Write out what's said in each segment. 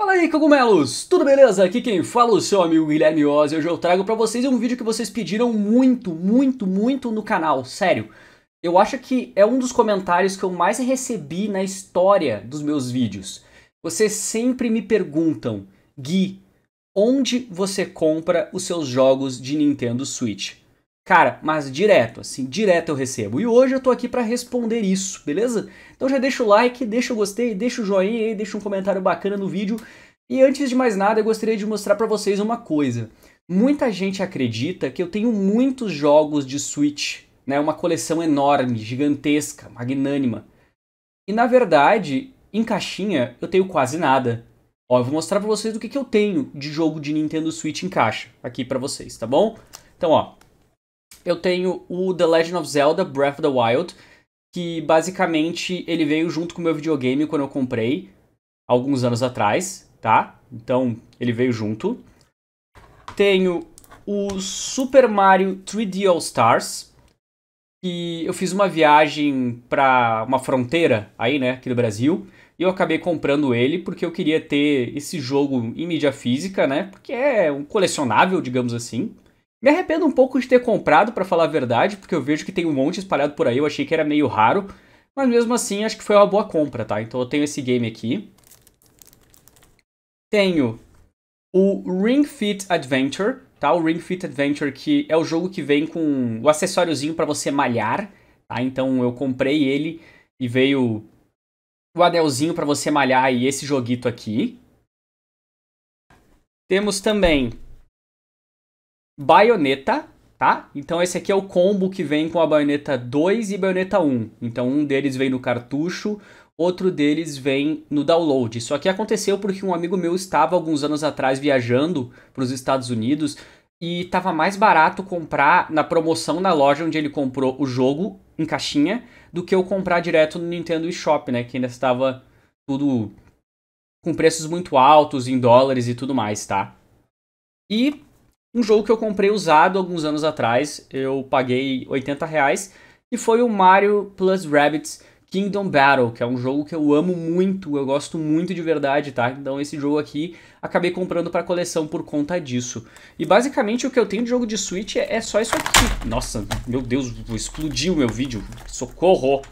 Fala aí, cogumelos! Tudo beleza? Aqui quem fala é o seu amigo Guilherme Oz e hoje eu trago para vocês um vídeo que vocês pediram muito, muito, muito no canal, sério. Eu acho que é um dos comentários que eu mais recebi na história dos meus vídeos. Vocês sempre me perguntam, Gui, onde você compra os seus jogos de Nintendo Switch? Cara, mas direto, assim, direto eu recebo. E hoje eu tô aqui para responder isso, beleza? Então já deixa o like, deixa o gostei, deixa o joinha aí, deixa um comentário bacana no vídeo. E antes de mais nada, eu gostaria de mostrar para vocês uma coisa. Muita gente acredita que eu tenho muitos jogos de Switch, né? Uma coleção enorme, gigantesca, magnânima. E na verdade, em caixinha, eu tenho quase nada. Ó, eu vou mostrar pra vocês o que, que eu tenho de jogo de Nintendo Switch em caixa aqui pra vocês, tá bom? Então, ó, eu tenho o The Legend of Zelda Breath of the Wild, que basicamente ele veio junto com o meu videogame quando eu comprei, alguns anos atrás, tá? Então ele veio junto. Tenho o Super Mario 3D All Stars, que eu fiz uma viagem para uma fronteira aí, né, aqui do Brasil, e eu acabei comprando ele porque eu queria ter esse jogo em mídia física, né? Porque é um colecionável, digamos assim. Me arrependo um pouco de ter comprado, para falar a verdade, porque eu vejo que tem um monte espalhado por aí, eu achei que era meio raro. Mas mesmo assim, acho que foi uma boa compra, tá? Então eu tenho esse game aqui. Tenho o Ring Fit Adventure, tá? O Ring Fit Adventure, que é o jogo que vem com o acessóriozinho para você malhar, tá? Então eu comprei ele e veio o anelzinho para você malhar e esse joguito aqui. Temos também baioneta, tá? Então esse aqui é o combo que vem com a baioneta 2 e baioneta 1. Então um deles vem no cartucho, outro deles vem no download. Isso aqui aconteceu porque um amigo meu estava alguns anos atrás viajando para os Estados Unidos e estava mais barato comprar na promoção na loja onde ele comprou o jogo em caixinha do que eu comprar direto no Nintendo eShop, né? Que ainda estava tudo com preços muito altos em dólares e tudo mais, tá? E um jogo que eu comprei usado alguns anos atrás, eu paguei 80 reais, e foi o Mario Plus Rabbits Kingdom Battle, que é um jogo que eu amo muito, eu gosto muito de verdade, tá? Então esse jogo aqui acabei comprando para coleção por conta disso. E basicamente o que eu tenho de jogo de Switch é, só isso aqui. Nossa, meu Deus, explodiu meu vídeo. Socorro.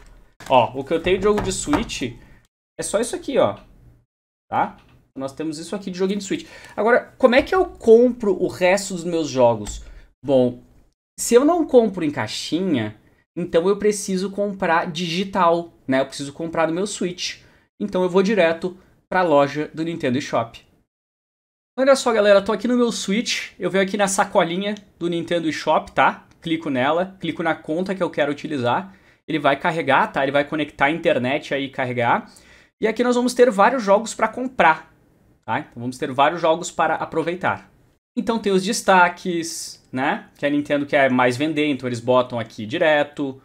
Ó, o que eu tenho de jogo de Switch é só isso aqui, ó. Tá? Nós temos isso aqui de joguinho de Switch. Agora, como é que eu compro o resto dos meus jogos? Bom, se eu não compro em caixinha, então eu preciso comprar digital, né? Eu preciso comprar do meu Switch. Então eu vou direto para a loja do Nintendo Shop. Olha só, galera, tô aqui no meu Switch, eu venho aqui na sacolinha do Nintendo Shop, tá? Clico nela, clico na conta que eu quero utilizar. Ele vai carregar, tá? Ele vai conectar a internet aí e carregar. E aqui nós vamos ter vários jogos para comprar. Tá? Então vamos ter vários jogos para aproveitar. Então tem os destaques, né? Que a Nintendo quer mais vender, então eles botam aqui direto.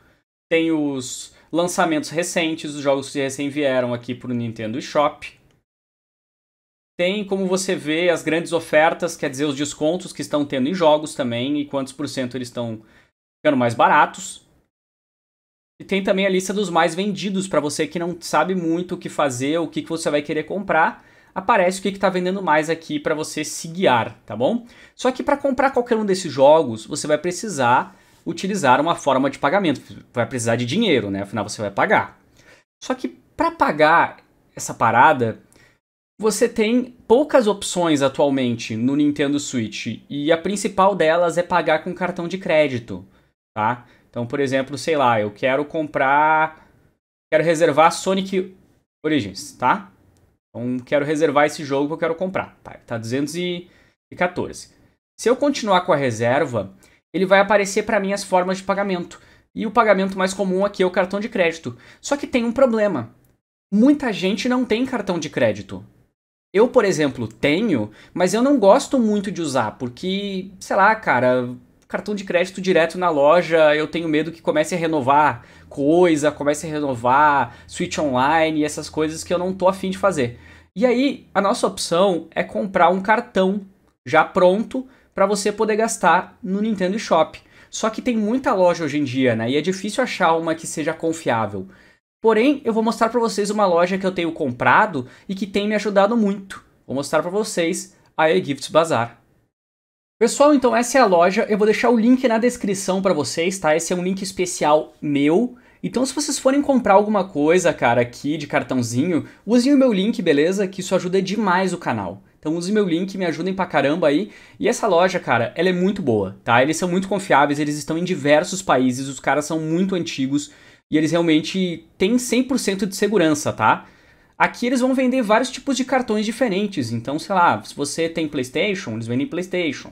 Tem os lançamentos recentes, os jogos que recém vieram aqui para o Nintendo eShop. Tem como você vê as grandes ofertas, quer dizer, os descontos que estão tendo em jogos também e quantos por cento eles estão ficando mais baratos. E tem também a lista dos mais vendidos para você que não sabe muito o que fazer, o que, que você vai querer comprar aparece o que está vendendo mais aqui para você se guiar, tá bom? Só que para comprar qualquer um desses jogos, você vai precisar utilizar uma forma de pagamento, vai precisar de dinheiro, né? Afinal, você vai pagar. Só que para pagar essa parada, você tem poucas opções atualmente no Nintendo Switch e a principal delas é pagar com cartão de crédito, tá? Então, por exemplo, sei lá, eu quero comprar, quero reservar Sonic Origins, tá? Então quero reservar esse jogo que eu quero comprar. Tá, tá 214. Se eu continuar com a reserva, ele vai aparecer para mim as formas de pagamento. E o pagamento mais comum aqui é o cartão de crédito. Só que tem um problema. Muita gente não tem cartão de crédito. Eu, por exemplo, tenho, mas eu não gosto muito de usar, porque, sei lá, cara, cartão de crédito direto na loja, eu tenho medo que comece a renovar coisa, comece a renovar switch online, essas coisas que eu não tô afim de fazer. E aí, a nossa opção é comprar um cartão já pronto para você poder gastar no Nintendo Shop. Só que tem muita loja hoje em dia, né? E é difícil achar uma que seja confiável. Porém, eu vou mostrar para vocês uma loja que eu tenho comprado e que tem me ajudado muito. Vou mostrar para vocês a eGifts Bazar. Pessoal, então essa é a loja. Eu vou deixar o link na descrição para vocês, tá? Esse é um link especial meu. Então, se vocês forem comprar alguma coisa, cara, aqui de cartãozinho, usem o meu link, beleza? Que isso ajuda demais o canal. Então use meu link, me ajudem pra caramba aí. E essa loja, cara, ela é muito boa, tá? Eles são muito confiáveis, eles estão em diversos países, os caras são muito antigos e eles realmente têm 100% de segurança, tá? Aqui eles vão vender vários tipos de cartões diferentes. Então, sei lá, se você tem PlayStation, eles vendem PlayStation.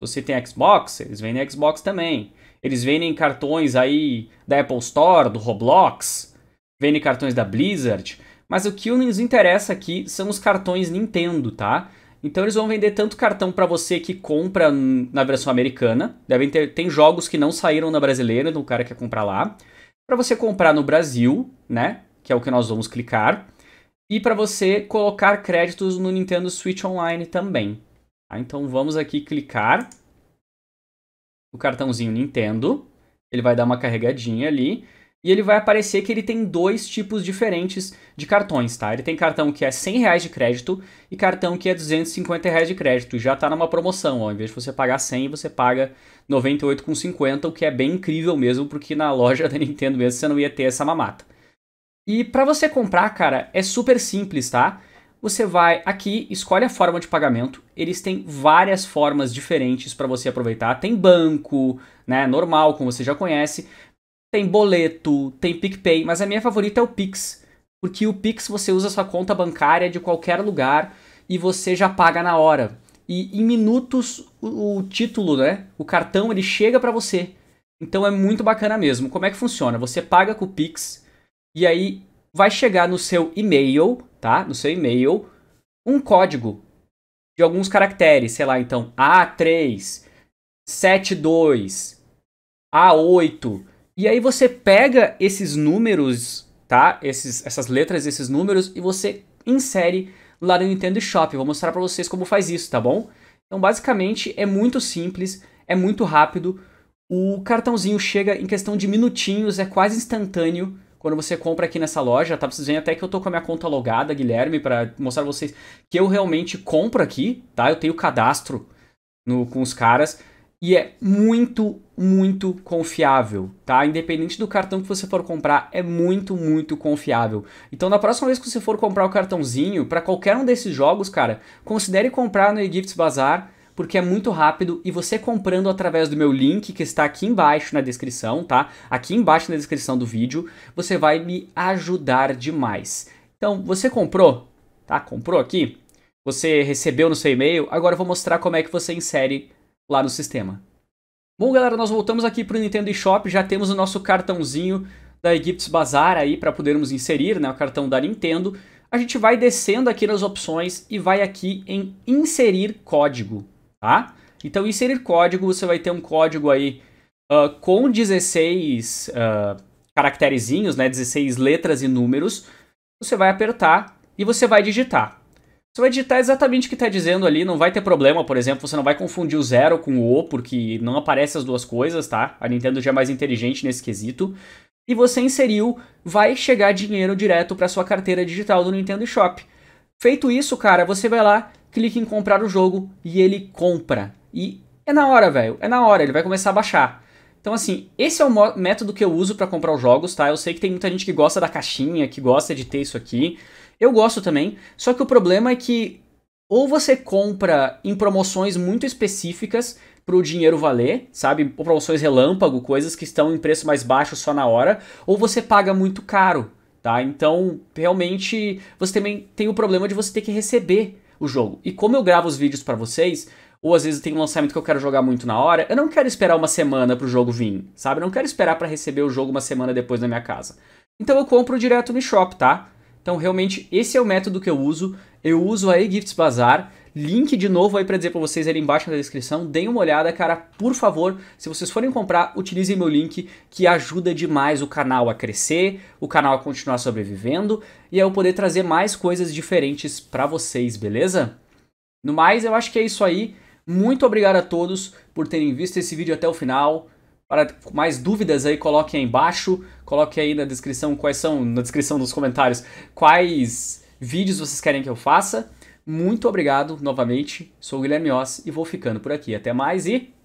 Você tem Xbox, eles vendem Xbox também. Eles vendem cartões aí da Apple Store, do Roblox, vendem cartões da Blizzard. Mas o que nos interessa aqui são os cartões Nintendo, tá? Então eles vão vender tanto cartão para você que compra na versão americana, devem ter tem jogos que não saíram na brasileira, então o cara quer comprar lá, para você comprar no Brasil, né? Que é o que nós vamos clicar, e para você colocar créditos no Nintendo Switch Online também. Tá? Então vamos aqui clicar o cartãozinho Nintendo. Ele vai dar uma carregadinha ali. E ele vai aparecer que ele tem dois tipos diferentes de cartões, tá? Ele tem cartão que é 100 reais de crédito e cartão que é 250 reais de crédito. E já tá numa promoção, ó. Em vez de você pagar 100, você paga 98,50, o que é bem incrível mesmo, porque na loja da Nintendo mesmo você não ia ter essa mamata. E para você comprar, cara, é super simples, tá? você vai aqui, escolhe a forma de pagamento. Eles têm várias formas diferentes para você aproveitar. Tem banco, né, normal, como você já conhece. Tem boleto, tem PicPay, mas a minha favorita é o Pix, porque o Pix você usa sua conta bancária de qualquer lugar e você já paga na hora. E em minutos o, o título, né, o cartão ele chega para você. Então é muito bacana mesmo. Como é que funciona? Você paga com o Pix e aí vai chegar no seu e-mail tá? No seu e-mail, um código de alguns caracteres, sei lá, então A3, 72, A8. E aí você pega esses números, tá? Esses, essas letras, esses números e você insere lá no Nintendo Shop. vou mostrar para vocês como faz isso, tá bom? Então, basicamente, é muito simples, é muito rápido. O cartãozinho chega em questão de minutinhos, é quase instantâneo quando você compra aqui nessa loja, tá? Vocês veem até que eu tô com a minha conta logada, Guilherme, para mostrar pra vocês que eu realmente compro aqui, tá? Eu tenho cadastro no, com os caras e é muito, muito confiável, tá? Independente do cartão que você for comprar, é muito, muito confiável. Então, na próxima vez que você for comprar o cartãozinho para qualquer um desses jogos, cara, considere comprar no Egypt's Bazaar Bazar porque é muito rápido e você comprando através do meu link que está aqui embaixo na descrição, tá? Aqui embaixo na descrição do vídeo, você vai me ajudar demais. Então, você comprou, tá? Comprou aqui? Você recebeu no seu e-mail? Agora eu vou mostrar como é que você insere lá no sistema. Bom, galera, nós voltamos aqui para o Nintendo eShop, já temos o nosso cartãozinho da Egypt's Bazaar aí para podermos inserir, né, o cartão da Nintendo. A gente vai descendo aqui nas opções e vai aqui em inserir código tá? Então, inserir código, você vai ter um código aí uh, com 16 uh, ah, caracterezinhos, né, 16 letras e números. Você vai apertar e você vai digitar. Você vai digitar exatamente o que está dizendo ali, não vai ter problema, por exemplo, você não vai confundir o zero com o O, porque não aparece as duas coisas, tá? A Nintendo já é mais inteligente nesse quesito. E você inseriu, vai chegar dinheiro direto para sua carteira digital do Nintendo Shop. Feito isso, cara, você vai lá clica em comprar o jogo e ele compra. E é na hora, velho. É na hora, ele vai começar a baixar. Então, assim, esse é o método que eu uso para comprar os jogos, tá? Eu sei que tem muita gente que gosta da caixinha, que gosta de ter isso aqui. Eu gosto também, só que o problema é que ou você compra em promoções muito específicas para o dinheiro valer, sabe? Promoções relâmpago, coisas que estão em preço mais baixo só na hora, ou você paga muito caro, tá? Então, realmente, você também tem o problema de você ter que receber o jogo. E como eu gravo os vídeos para vocês, ou às vezes tem um lançamento que eu quero jogar muito na hora, eu não quero esperar uma semana pro jogo vir, sabe? Eu não quero esperar para receber o jogo uma semana depois na minha casa. Então eu compro direto no shop, tá? Então realmente esse é o método que eu uso. Eu uso a eGifts Bazar Link de novo aí para dizer para vocês ali embaixo na descrição. Deem uma olhada, cara, por favor. Se vocês forem comprar, utilizem meu link que ajuda demais o canal a crescer, o canal a continuar sobrevivendo e aí eu poder trazer mais coisas diferentes para vocês, beleza? No mais, eu acho que é isso aí. Muito obrigado a todos por terem visto esse vídeo até o final. Para mais dúvidas aí, coloquem aí embaixo, coloquem aí na descrição quais são, na descrição dos comentários, quais vídeos vocês querem que eu faça. Muito obrigado novamente. Sou o Guilherme Oss e vou ficando por aqui. Até mais e